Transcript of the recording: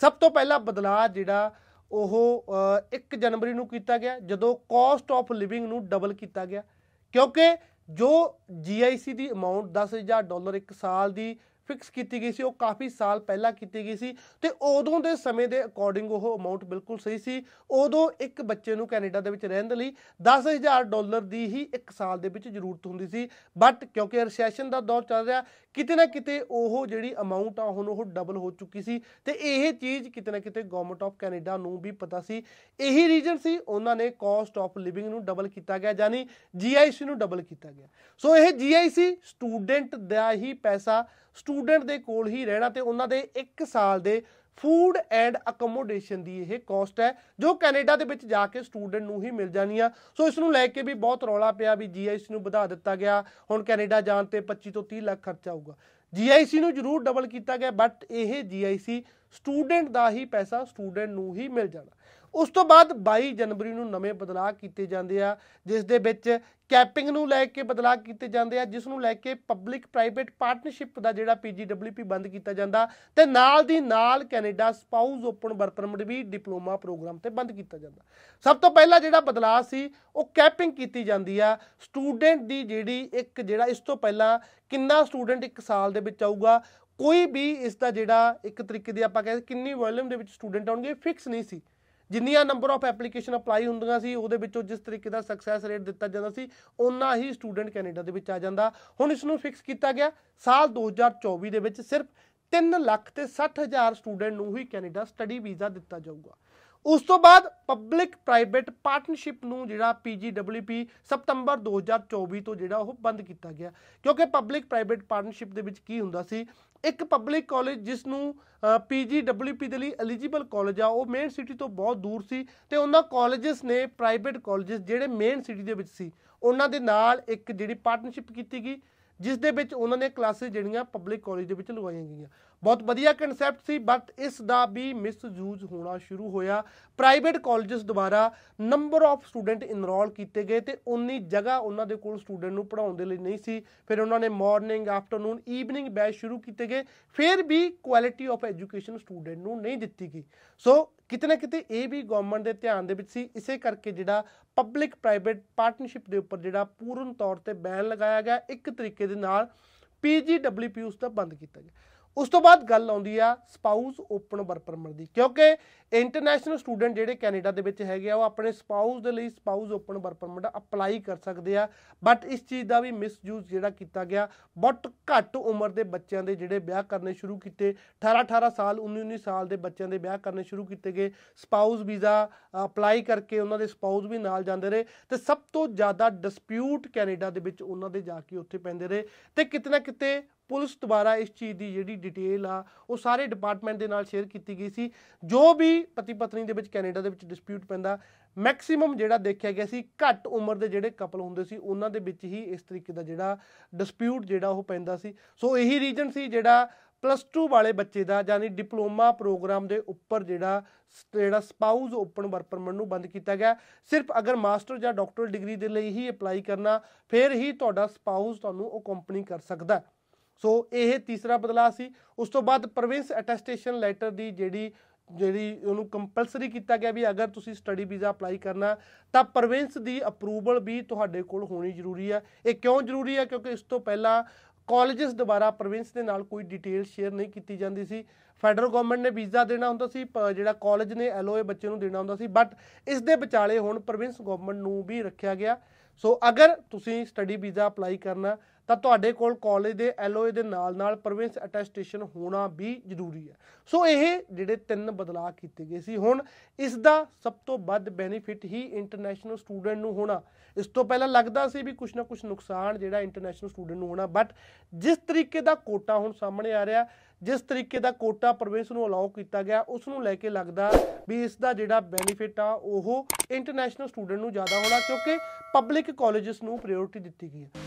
ਸਭ ਤੋਂ ਪਹਿਲਾ ਬਦਲਾਅ ਜਿਹੜਾ ਉਹ 1 ਜਨਵਰੀ ਨੂੰ ਕੀਤਾ ਗਿਆ ਜਦੋਂ ਕਾਸਟ ਆਫ ਲਿਵਿੰਗ ਨੂੰ ਡਬਲ ਕੀਤਾ ਗਿਆ ਕਿਉਂਕਿ ਜੋ ਜੀਆਈਸੀ ਦੀ ਅਮਾਉਂਟ 10000 ਡਾਲਰ ਇੱਕ ਸਾਲ ਦੀ ਫਿਕਸ ਕੀਤੀ ਗਈ ਸੀ ਉਹ ਕਾਫੀ ਸਾਲ ਪਹਿਲਾਂ ਕੀਤੀ ਗਈ ਸੀ ਤੇ ਉਦੋਂ ਦੇ ਸਮੇਂ ਦੇ ਅਕੋਰਡਿੰਗ ਉਹ ਅਮਾਉਂਟ ਬਿਲਕੁਲ ਸਹੀ ਸੀ ਉਦੋਂ ਇੱਕ ਬੱਚੇ ਨੂੰ ਕੈਨੇਡਾ ਦੇ ਵਿੱਚ ਰਹਿਣ ਦੇ ਲਈ 10000 ਡਾਲਰ ਦੀ ਹੀ ਇੱਕ ਸਾਲ ਦੇ ਵਿੱਚ ਜ਼ਰੂਰਤ ਹੁੰਦੀ ਸੀ ਬਟ ਕਿਉਂਕਿ ਰਿਸੈਸ਼ਨ ਦਾ ਦੌਰ ਚੱਲ ਰਿਹਾ ਕਿਤੇ ਨਾ ਕਿਤੇ ਉਹ ਜਿਹੜੀ ਅਮਾਉਂਟ ਆ ਹੁਣ ਉਹ ਡਬਲ ਹੋ ਚੁੱਕੀ ਸੀ ਤੇ ਇਹ ਚੀਜ਼ ਕਿਤੇ ਨਾ ਕਿਤੇ ਗਵਰਨਮੈਂਟ ਆਫ ਕੈਨੇਡਾ ਨੂੰ ਵੀ ਪਤਾ ਸੀ ਇਹੀ ਰੀਜਨ ਸੀ ਉਹਨਾਂ ਨੇ ਕਾਸਟ ਆਫ ਲਿਵਿੰਗ ਨੂੰ ਡਬਲ ਕੀਤਾ ਗਿਆ ਯਾਨੀ ਜੀਆਈਸੀ ਨੂੰ ਡਬਲ ਕੀਤਾ ਗਿਆ ਸੋ ਇਹ ਜੀਆਈਸੀ ਸਟੂਡੈਂਟ ਦਾ ਹੀ ਪੈਸਾ ਸਟੂਡੈਂਟ ਦੇ ਕੋਲ ਹੀ ਰਹਿਣਾ ਤੇ ਉਹਨਾਂ ਦੇ 1 ਸਾਲ ਦੇ ਫੂਡ ਐਂਡ ਅਕਮੋਡੇਸ਼ਨ ਦੀ ਇਹ ਕਾਸਟ ਹੈ ਜੋ ਕੈਨੇਡਾ ਦੇ ਵਿੱਚ ਜਾ ਕੇ ਸਟੂਡੈਂਟ ਨੂੰ ਹੀ ਮਿਲ ਜਾਣੀ ਆ ਸੋ ਇਸ ਨੂੰ ਲੈ ਕੇ ਵੀ ਬਹੁਤ ਰੌਲਾ ਪਿਆ ਵੀ ਜੀਆਈਸੀ ਨੂੰ ਵਧਾ ਦਿੱਤਾ ਗਿਆ ਹੁਣ ਕੈਨੇਡਾ ਜਾਣ ਤੇ 25 ਤੋਂ 30 ਲੱਖ ਖਰਚਾ ਆਊਗਾ ਜੀਆਈਸੀ ਨੂੰ ਜ਼ਰੂਰ ਡਬਲ ਕੀਤਾ ਗਿਆ ਬਟ ਇਹ ਜੀਆਈਸੀ ਸਟੂਡੈਂਟ ਦਾ ਹੀ ਪੈਸਾ ਸਟੂਡੈਂਟ ਨੂੰ ਹੀ ਮਿਲ ਜਾਣਾ ਉਸ ਤੋਂ ਬਾਅਦ 22 ਜਨਵਰੀ ਨੂੰ ਨਵੇਂ ਬਦਲਾਅ ਕੀਤੇ ਜਾਂਦੇ ਆ ਜਿਸ ਦੇ ਵਿੱਚ ਕੈਪਿੰਗ ਨੂੰ ਲੈ ਕੇ ਬਦਲਾਅ ਕੀਤੇ ਜਾਂਦੇ ਆ ਜਿਸ ਨੂੰ ਲੈ ਕੇ ਪਬਲਿਕ ਪ੍ਰਾਈਵੇਟ ਪਾਰਟਨਰਸ਼ਿਪ ਦਾ ਜਿਹੜਾ ਪੀਜੀਡਬਲਯੂਪੀ ਬੰਦ ਕੀਤਾ ਜਾਂਦਾ ਤੇ ਨਾਲ ਦੀ ਨਾਲ Canada spouse open work permit ਵੀ ਡਿਪਲੋਮਾ ਪ੍ਰੋਗਰਾਮ ਤੇ ਬੰਦ ਕੀਤਾ ਜਾਂਦਾ ਸਭ ਤੋਂ ਪਹਿਲਾਂ ਜਿਹੜਾ ਬਦਲਾਅ ਸੀ ਉਹ ਕੈਪਿੰਗ ਕੀਤੀ ਜਾਂਦੀ ਆ ਸਟੂਡੈਂਟ ਦੀ ਜਿਹੜੀ ਇੱਕ ਜਿਹੜਾ ਇਸ ਤੋਂ ਪਹਿਲਾਂ ਕਿੰਨਾ ਸਟੂਡੈਂਟ ਇੱਕ ਸਾਲ ਦੇ ਵਿੱਚ ਆਊਗਾ ਕੋਈ ਵੀ ਇਸ ਦਾ ਜਿਹੜਾ ਇੱਕ ਤਰੀਕੇ ਦੀ ਆਪਾਂ ਕਹਿੰਦੇ ਕਿੰਨੀ ਵੋਲਿਊਮ ਦੇ ਵਿੱਚ ਸਟੂਡੈਂਟ ਆਉਣਗੇ ਫਿਕਸ ਨਹੀਂ ਸੀ ਜਿੰਨੀਆਂ ਨੰਬਰ ਆਫ ਐਪਲੀਕੇਸ਼ਨ ਅਪਲਾਈ ਹੁੰਦੀਆਂ ਸੀ ਉਹਦੇ ਵਿੱਚੋਂ ਜਿਸ ਤਰੀਕੇ ਦਾ ਸਕਸੈਸ ਰੇਟ ਦਿੱਤਾ ਜਾਂਦਾ ਸੀ ਉਨਾ ਹੀ ਸਟੂਡੈਂਟ ਕੈਨੇਡਾ ਦੇ ਵਿੱਚ ਆ ਜਾਂਦਾ ਹੁਣ ਇਸ ਨੂੰ ਫਿਕਸ ਕੀਤਾ ਗਿਆ ਸਾਲ 2024 ਦੇ ਵਿੱਚ ਸਿਰਫ 3 ਲੱਖ ਤੇ ਹਜ਼ਾਰ ਸਟੂਡੈਂਟ ਨੂੰ ਹੀ ਕੈਨੇਡਾ ਸਟੱਡੀ ਵੀਜ਼ਾ ਦਿੱਤਾ ਜਾਊਗਾ ਉਸ ਤੋਂ ਬਾਅਦ ਪਬਲਿਕ ਪ੍ਰਾਈਵੇਟ ਪਾਰਟਨਰਸ਼ਿਪ ਨੂੰ ਜਿਹੜਾ PGWP ਸਤੰਬਰ 2024 ਤੋਂ ਜਿਹੜਾ ਉਹ ਬੰਦ ਕੀਤਾ ਗਿਆ ਕਿਉਂਕਿ ਪਬਲਿਕ ਪ੍ਰਾਈਵੇਟ ਪਾਰਟਨਰਸ਼ਿਪ ਦੇ ਵਿੱਚ ਕੀ ਹੁੰਦਾ ਸੀ ਇੱਕ ਪਬਲਿਕ ਕਾਲਜ ਜਿਸ ਨੂੰ PGWP ਦੇ ਲਈ ਐਲੀਜੀਬਲ ਕਾਲਜ ਆ ਉਹ ਮੇਨ ਸਿਟੀ ਤੋਂ ਬਹੁਤ ਦੂਰ ਸੀ ਤੇ ਉਹਨਾਂ ਕਾਲਜਸ ਨੇ ਪ੍ਰਾਈਵੇਟ ਕਾਲਜਸ ਜਿਹੜੇ ਮੇਨ ਸਿਟੀ ਦੇ ਵਿੱਚ ਸੀ ਉਹਨਾਂ ਦੇ ਨਾਲ ਇੱਕ ਜਿਹੜੀ ਪਾਰਟਨਰਸ਼ਿਪ ਕੀਤੀ ਗਈ ਜਿਸ ਦੇ ਵਿੱਚ ਉਹਨਾਂ ਨੇ ਕਲਾਸਿਸ ਜਿਹੜੀਆਂ ਪਬਲਿਕ ਕਾਲਜ ਦੇ ਵਿੱਚ ਲਗਵਾਈਆਂ ਗਈਆਂ ਬਹੁਤ ਵਧੀਆ ਕਨਸੈਪਟ ਸੀ ਬਟ ਇਸ ਦਾ ਵੀ ਮਿਸਯੂਜ਼ ਹੋਣਾ ਸ਼ੁਰੂ ਹੋਇਆ ਪ੍ਰਾਈਵੇਟ ਕਾਲਜਸ ਦੁਆਰਾ ਨੰਬਰ ਆਫ ਸਟੂਡੈਂਟ ਇਨਰੋਲ ਕੀਤੇ ਗਏ ਤੇ ਉਨੀ ਜਗ੍ਹਾ ਉਹਨਾਂ ਦੇ ਕੋਲ ਸਟੂਡੈਂਟ ਨੂੰ ਪੜਾਉਣ ਦੇ ਲਈ ਨਹੀਂ ਸੀ ਫਿਰ ਉਹਨਾਂ ਨੇ ਮਾਰਨਿੰਗ ਆਫਟਰਨੂਨ ਈਵਨਿੰਗ ਬੈਚ ਸ਼ੁਰੂ ਕੀਤੇ ਗਏ ਫਿਰ ਵੀ ਕੁਆਲਿਟੀ ਆਫ ਐਜੂਕੇਸ਼ਨ ਸਟੂਡੈਂਟ ਨੂੰ ਨਹੀਂ ਦਿੱਤੀ ਗਈ ਸੋ ਕਿਤਨੇ ਕਿਤੇ ਇਹ ਵੀ ਗਵਰਨਮੈਂਟ ਦੇ ਧਿਆਨ ਦੇ ਵਿੱਚ ਸੀ ਇਸੇ ਕਰਕੇ ਜਿਹੜਾ ਪਬਲਿਕ ਪ੍ਰਾਈਵੇਟ ਪਾਰਟਨਰਸ਼ਿਪ ਦੇ ਉੱਪਰ ਜਿਹੜਾ ਪੂਰਨ ਤੌਰ ਤੇ ਬੈਨ ਲਗਾਇਆ ਗਿਆ ਇੱਕ ਤਰੀਕੇ ਦੇ ਨਾਲ ਪੀਜੀਡਬਲਯੂਪੀ ਉਸ ਦਾ ਬੰਦ ਕੀਤਾ ਗਿਆ ਉਸ ਤੋਂ ਬਾਅਦ ਗੱਲ ਆਉਂਦੀ ਆ ਸਪਾਊਸ ਓਪਨ ਵਰਕ ਪਰਮਿਟ ਦੀ ਕਿਉਂਕਿ ਇੰਟਰਨੈਸ਼ਨਲ ਸਟੂਡੈਂਟ ਜਿਹੜੇ ਕੈਨੇਡਾ ਦੇ ਵਿੱਚ ਹੈਗੇ ਆ ਉਹ ਆਪਣੇ ਸਪਾਊਸ ਦੇ ਲਈ spouse open work permit apply ਕਰ ਸਕਦੇ ਆ ਬਟ ਇਸ ਚੀਜ਼ ਦਾ ਵੀ ਮਿਸਯੂਜ਼ ਜਿਹੜਾ ਕੀਤਾ ਗਿਆ ਬਟ ਘੱਟ ਉਮਰ ਦੇ ਬੱਚਿਆਂ ਦੇ ਜਿਹੜੇ ਵਿਆਹ ਕਰਨੇ ਸ਼ੁਰੂ ਕੀਤੇ 18 18 ਸਾਲ 19 19 ਸਾਲ ਦੇ ਬੱਚਿਆਂ ਦੇ ਵਿਆਹ ਕਰਨੇ ਸ਼ੁਰੂ ਕੀਤੇ ਗਏ ਸਪਾਊਸ ਵੀਜ਼ਾ ਅਪਲਾਈ ਕਰਕੇ ਉਹਨਾਂ ਦੇ ਸਪਾਊਸ ਵੀ ਨਾਲ ਜਾਂਦੇ ਰਹੇ ਤੇ ਸਭ ਤੋਂ ਜ਼ਿਆਦਾ ਡਿਸਪਿਊਟ ਕੈਨੇਡਾ ਦੇ ਵਿੱਚ ਉਹਨਾਂ ਦੇ ਜਾ ਕੇ ਉੱਥੇ ਪੈਂਦੇ ਰਹੇ ਤੇ ਕਿਤੇ ਨਾ ਕਿਤੇ ਪੁਲਿਸ ਦੁਬਾਰਾ ਇਸ ਚੀਜ਼ ਦੀ ਜਿਹੜੀ ਡਿਟੇਲ ਆ ਉਹ ਸਾਰੇ ਡਿਪਾਰਟਮੈਂਟ ਦੇ ਨਾਲ ਸ਼ੇਅਰ ਕੀਤੀ ਗਈ ਸੀ ਜੋ ਵੀ ਪਤੀ ਪਤਨੀ ਦੇ ਵਿੱਚ ਕੈਨੇਡਾ ਦੇ ਵਿੱਚ ਡਿਸਪਿਊਟ ਪੈਂਦਾ ਮੈਕਸਿਮਮ ਜਿਹੜਾ ਦੇਖਿਆ ਗਿਆ ਸੀ ਘੱਟ ਉਮਰ ਦੇ ਜਿਹੜੇ ਕਪਲ ਹੁੰਦੇ ਸੀ ਉਹਨਾਂ ਦੇ ਵਿੱਚ ਹੀ ਇਸ ਤਰੀਕੇ ਦਾ ਜਿਹੜਾ ਡਿਸਪਿਊਟ ਜਿਹੜਾ ਉਹ ਪੈਂਦਾ ਸੀ ਸੋ ਇਹੀ ਰੀਜਨ ਸੀ ਜਿਹੜਾ ਪਲੱਸ 2 ਵਾਲੇ ਬੱਚੇ ਦਾ ਯਾਨੀ ਡਿਪਲੋਮਾ ਪ੍ਰੋਗਰਾਮ ਦੇ ਉੱਪਰ ਜਿਹੜਾ ਜਿਹੜਾ ਸਪਾਊਸ ਓਪਨ ਵਰਕ ਪਰਮਿਟ ਨੂੰ ਬੰਦ ਕੀਤਾ ਗਿਆ ਸਿਰਫ ਅਗਰ ਮਾਸਟਰ ਜਾਂ ਡਾਕਟਰਲ ਡਿਗਰੀ ਦੇ ਲਈ ਹੀ ਅਪਲਾਈ ਕਰਨਾ ਫਿਰ ਹੀ ਤੁਹਾਡਾ ਸਪਾਊਸ ਤੁਹਾਨੂੰ ਉਹ ਕੰਪਨੀ ਕਰ ਸਕਦਾ ਹੈ ਸੋ ਇਹ ਤੀਸਰਾ ਬਦਲਾਅ ਸੀ ਉਸ ਤੋਂ ਬਾਅਦ ਪ੍ਰੋਵਿੰਸ ਅਟੈਸਟੇਸ਼ਨ ਲੈਟਰ ਦੀ ਜਿਹੜੀ ਜਿਹੜੀ ਉਹਨੂੰ ਕੰਪਲਸਰੀ ਕੀਤਾ ਗਿਆ ਵੀ ਅਗਰ ਤੁਸੀਂ ਸਟੱਡੀ ਵੀਜ਼ਾ ਅਪਲਾਈ ਕਰਨਾ ਤਾਂ ਪ੍ਰੋਵਿੰਸ ਦੀ ਅਪਰੂਵਲ ਵੀ ਤੁਹਾਡੇ ਕੋਲ ਹੋਣੀ ਜ਼ਰੂਰੀ ਆ ਇਹ ਕਿਉਂ ਜ਼ਰੂਰੀ ਆ ਕਿਉਂਕਿ ਇਸ ਤੋਂ ਪਹਿਲਾਂ ਕਾਲਜਸ ਦੁਬਾਰਾ ਪ੍ਰੋਵਿੰਸ ਦੇ ਨਾਲ ਕੋਈ ਡਿਟੇਲ ਸ਼ੇਅਰ ਨਹੀਂ ਕੀਤੀ ਜਾਂਦੀ ਸੀ ਫੈਡਰਲ ਗਵਰਨਮੈਂਟ ਨੇ ਵੀਜ਼ਾ ਦੇਣਾ ਹੁੰਦਾ ਸੀ ਜਿਹੜਾ ਕਾਲਜ ਨੇ ਐਲਓਏ ਬੱਚੇ ਨੂੰ ਦੇਣਾ ਹੁੰਦਾ ਸੀ ਬਟ ਇਸ ਦੇ ਵਿਚਾਲੇ ਹੁਣ ਪ੍ਰੋਵਿੰਸ ਗਵਰਨਮੈਂਟ ਨੂੰ ਵੀ ਰੱਖਿਆ ਗਿਆ ਸੋ ਅਗਰ ਤੁਸੀਂ ਸਟੱਡੀ ਵੀਜ਼ਾ ਅਪਲਾਈ ਕਰਨਾ ਤਾਂ ਤੁਹਾਡੇ ਕੋਲ ਕਾਲਜ ਦੇ ਐਲਓਏ ਦੇ ਨਾਲ-ਨਾਲ ਪ੍ਰੋਵਿੰਸ ਅਟੈਸਟੇਸ਼ਨ ਹੋਣਾ ਵੀ ਜ਼ਰੂਰੀ ਹੈ ਸੋ ਇਹ ਜਿਹੜੇ ਤਿੰਨ ਬਦਲਾਅ ਕੀਤੇ ਗਏ ਸੀ ਹੁਣ ਇਸ ਦਾ ਸਭ ਤੋਂ ਵੱਧ ਬੈਨੀਫਿਟ ਹੀ ਇੰਟਰਨੈਸ਼ਨਲ ਸਟੂਡੈਂਟ ਨੂੰ ਹੋਣਾ ਇਸ ਤੋਂ ਪਹਿਲਾਂ ਲੱਗਦਾ ਸੀ ਵੀ ਕੁਝ ਨਾ ਕੁਝ ਨੁਕਸਾਨ ਜਿਹੜਾ ਇੰਟਰਨੈਸ਼ਨਲ ਸਟੂਡੈਂਟ ਨੂੰ ਹੋਣਾ ਬਟ ਜਿਸ ਤਰੀਕੇ ਦਾ ਕੋਟਾ ਹੁਣ ਸਾਹਮਣੇ ਆ ਰਿਹਾ ਜਿਸ ਤਰੀਕੇ ਦਾ ਕੋਟਾ ਪ੍ਰਵੇਸ਼ ਨੂੰ ਅਲਾਉ ਕੀਤਾ ਗਿਆ ਉਸ ਨੂੰ ਲੈ ਕੇ ਲੱਗਦਾ ਵੀ ਇਸ ਦਾ ਜਿਹੜਾ ਬੈਨੀਫਿਟ ਆ ਉਹ ਇੰਟਰਨੈਸ਼ਨਲ ਸਟੂਡੈਂਟ ਨੂੰ ਜ਼ਿਆਦਾ ਹੋਣਾ ਕਿਉਂਕਿ ਪਬਲਿਕ ਕਾਲਜਸ ਨੂੰ ਪ੍ਰਾਇੋਰਟੀ ਦਿੱਤੀ ਗਈ ਹੈ